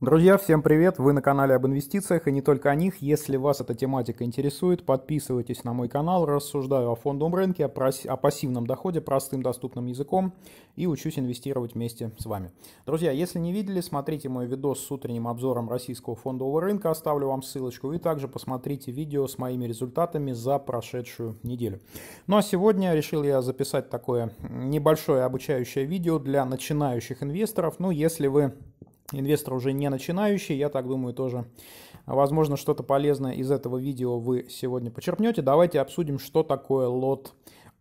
Друзья, всем привет! Вы на канале об инвестициях и не только о них. Если вас эта тематика интересует, подписывайтесь на мой канал. Рассуждаю о фондовом рынке, о, пассивном доходе простым доступным языком и учусь инвестировать вместе с вами. Друзья, если не видели, смотрите мой видос с утренним обзором российского фондового рынка. Оставлю вам ссылочку. И также посмотрите видео с моими результатами за прошедшую неделю. Ну а сегодня решил я записать такое небольшое обучающее видео для начинающих инвесторов. Ну, если вы инвестор уже не начинающий, я так думаю тоже. Возможно, что-то полезное из этого видео вы сегодня почерпнете. Давайте обсудим, что такое лот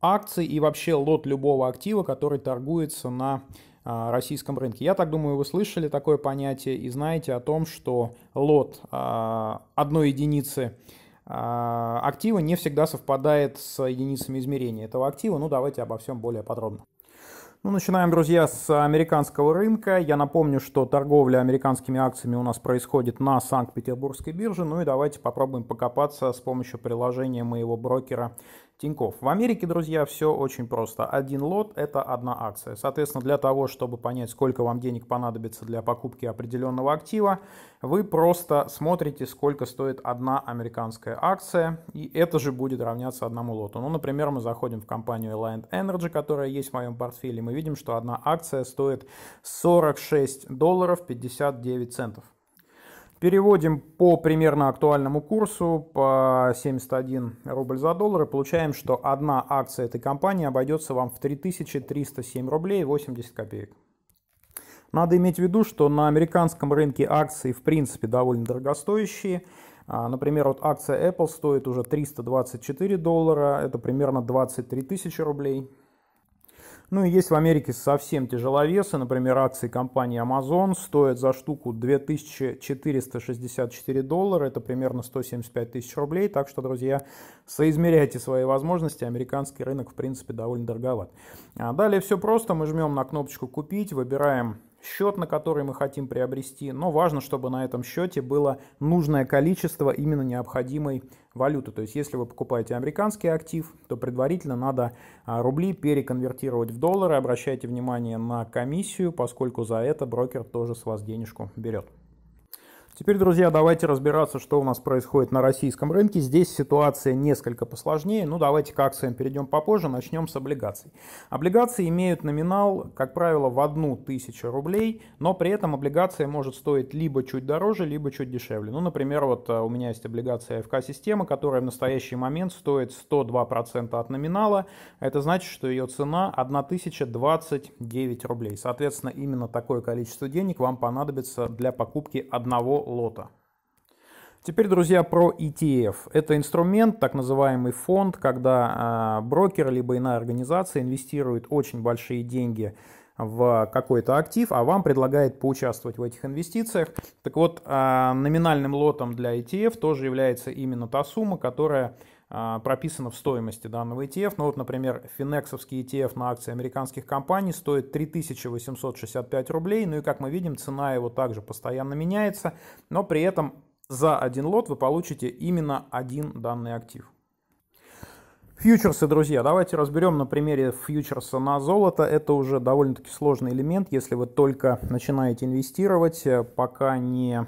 акций и вообще лот любого актива, который торгуется на а, российском рынке. Я так думаю, вы слышали такое понятие и знаете о том, что лот а, одной единицы а, актива не всегда совпадает с единицами измерения этого актива. Ну, давайте обо всем более подробно. Ну, начинаем, друзья, с американского рынка. Я напомню, что торговля американскими акциями у нас происходит на Санкт-Петербургской бирже. Ну и давайте попробуем покопаться с помощью приложения моего брокера Тиньков. В Америке, друзья, все очень просто. Один лот – это одна акция. Соответственно, для того, чтобы понять, сколько вам денег понадобится для покупки определенного актива, вы просто смотрите, сколько стоит одна американская акция, и это же будет равняться одному лоту. Ну, например, мы заходим в компанию Alliant Energy, которая есть в моем портфеле, и мы видим, что одна акция стоит 46 долларов 59 центов. Переводим по примерно актуальному курсу по 71 рубль за доллар и получаем, что одна акция этой компании обойдется вам в 3307 рублей 80 копеек. Надо иметь в виду, что на американском рынке акции в принципе довольно дорогостоящие. А, например, вот акция Apple стоит уже 324 доллара, это примерно 23 тысячи рублей. Ну и есть в Америке совсем тяжеловесы, например, акции компании Amazon стоят за штуку 2464 доллара, это примерно 175 тысяч рублей, так что, друзья, соизмеряйте свои возможности, американский рынок, в принципе, довольно дороговат. А далее все просто, мы жмем на кнопочку «Купить», выбираем счет, на который мы хотим приобрести, но важно, чтобы на этом счете было нужное количество именно необходимой валюты. То есть, если вы покупаете американский актив, то предварительно надо а, рубли переконвертировать в доллары. Обращайте внимание на комиссию, поскольку за это брокер тоже с вас денежку берет. Теперь, друзья, давайте разбираться, что у нас происходит на российском рынке. Здесь ситуация несколько посложнее. Ну, давайте к акциям перейдем попозже. Начнем с облигаций. Облигации имеют номинал, как правило, в одну тысячу рублей, но при этом облигация может стоить либо чуть дороже, либо чуть дешевле. Ну, например, вот э, у меня есть облигация АФК-система, которая в настоящий момент стоит 102% от номинала. Это значит, что ее цена 1029 рублей. Соответственно, именно такое количество денег вам понадобится для покупки одного лота. Теперь, друзья, про ETF. Это инструмент, так называемый фонд, когда а, брокер либо иная организация инвестирует очень большие деньги в какой-то актив, а вам предлагает поучаствовать в этих инвестициях. Так вот, а, номинальным лотом для ETF тоже является именно та сумма, которая а, прописано в стоимости данного ETF. Ну вот, например, финексовский ETF на акции американских компаний стоит 3865 рублей. Ну и как мы видим, цена его также постоянно меняется, но при этом за один лот вы получите именно один данный актив. Фьючерсы, друзья, давайте разберем на примере фьючерса на золото. Это уже довольно-таки сложный элемент, если вы только начинаете инвестировать, э, пока не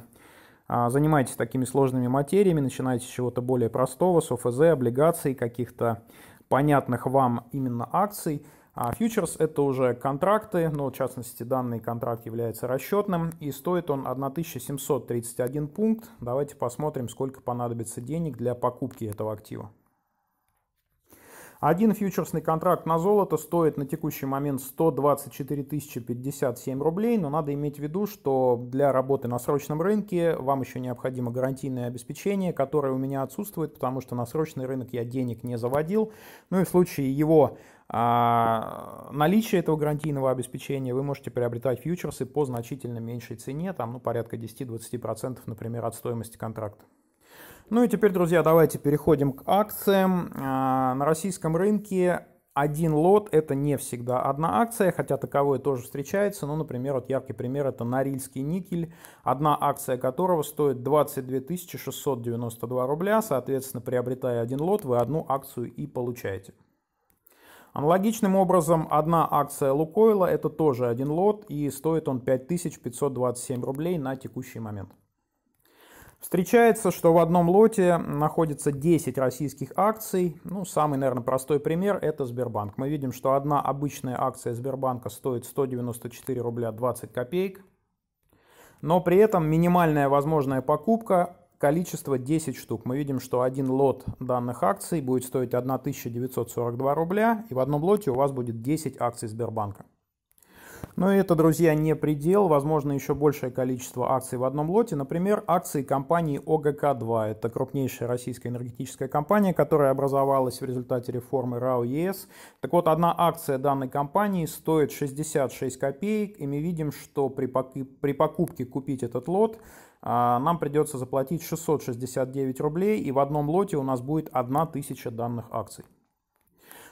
а, занимаетесь такими сложными материями, начинаете с чего-то более простого, с ОФЗ, облигаций, каких-то понятных вам именно акций. А фьючерс – это уже контракты, но в частности данный контракт является расчетным, и стоит он 1731 пункт. Давайте посмотрим, сколько понадобится денег для покупки этого актива. Один фьючерсный контракт на золото стоит на текущий момент 124 057 рублей, но надо иметь в виду, что для работы на срочном рынке вам еще необходимо гарантийное обеспечение, которое у меня отсутствует, потому что на срочный рынок я денег не заводил. Ну и в случае его а наличие этого гарантийного обеспечения вы можете приобретать фьючерсы по значительно меньшей цене, там ну, порядка 10-20%, например, от стоимости контракта. Ну и теперь, друзья, давайте переходим к акциям. А, на российском рынке один лот – это не всегда одна акция, хотя таковое тоже встречается. Ну, например, вот яркий пример – это Норильский никель, одна акция которого стоит 22 692 рубля. Соответственно, приобретая один лот, вы одну акцию и получаете. Аналогичным образом, одна акция Лукойла – это тоже один лот, и стоит он 5527 рублей на текущий момент. Встречается, что в одном лоте находится 10 российских акций. Ну, самый, наверное, простой пример – это Сбербанк. Мы видим, что одна обычная акция Сбербанка стоит 194 рубля 20 копеек. Но при этом минимальная возможная покупка – количество 10 штук. Мы видим, что один лот данных акций будет стоить 1942 рубля, и в одном лоте у вас будет 10 акций Сбербанка. Но это, друзья, не предел. Возможно, еще большее количество акций в одном лоте. Например, акции компании ОГК-2. Это крупнейшая российская энергетическая компания, которая образовалась в результате реформы РАО ЕС. Так вот, одна акция данной компании стоит 66 копеек. И мы видим, что при, поки... при покупке купить этот лот а, нам придется заплатить 669 рублей, и в одном лоте у нас будет 1000 данных акций.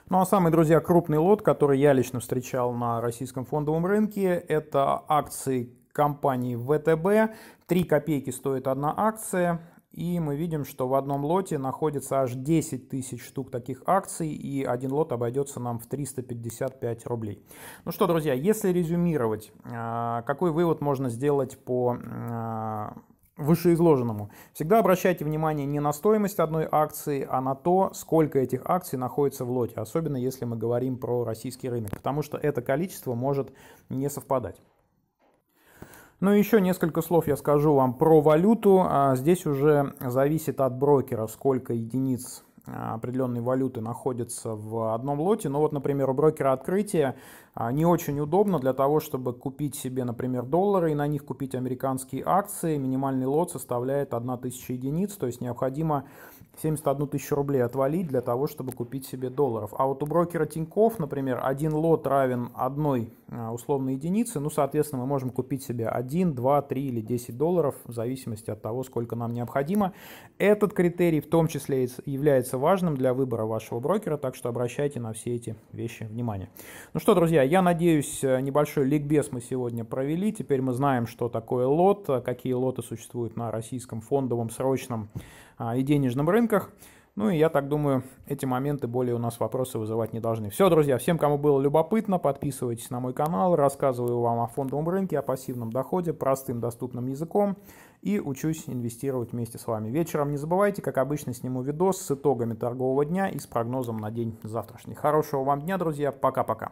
Ну а самый, друзья, крупный лот, который я лично встречал на российском фондовом рынке, это акции компании ВТБ. 3 копейки стоит одна акция. И мы видим, что в одном лоте находится аж 10 тысяч штук таких акций, и один лот обойдется нам в 355 рублей. Ну что, друзья, если резюмировать, а, какой вывод можно сделать по а, вышеизложенному. Всегда обращайте внимание не на стоимость одной акции, а на то, сколько этих акций находится в лоте, особенно если мы говорим про российский рынок, потому что это количество может не совпадать. Ну и еще несколько слов я скажу вам про валюту. А, здесь уже зависит от брокера, сколько единиц а, определенной валюты находится в одном лоте. Но ну вот, например, у брокера открытия а, не очень удобно для того, чтобы купить себе, например, доллары и на них купить американские акции. Минимальный лот составляет 1000 единиц, то есть необходимо 71 тысячу рублей отвалить для того, чтобы купить себе долларов. А вот у брокера Тиньков, например, один лот равен одной а, условные единицы. Ну, соответственно, мы можем купить себе 1, 2, 3 или 10 долларов, в зависимости от того, сколько нам необходимо. Этот критерий в том числе является важным для выбора вашего брокера, так что обращайте на все эти вещи внимание. Ну что, друзья, я надеюсь, э, небольшой ликбез мы сегодня провели. Теперь мы знаем, что такое лот, э, какие лоты существуют на российском фондовом, срочном а, и денежном рынках. Ну и я так думаю, эти моменты более у нас вопросы вызывать не должны. Все, друзья, всем, кому было любопытно, подписывайтесь на мой канал, рассказываю вам о фондовом рынке, о пассивном доходе, простым доступным языком и учусь инвестировать вместе с вами. Вечером не забывайте, как обычно, сниму видос с итогами торгового дня и с прогнозом на день завтрашний. Хорошего вам дня, друзья, пока-пока.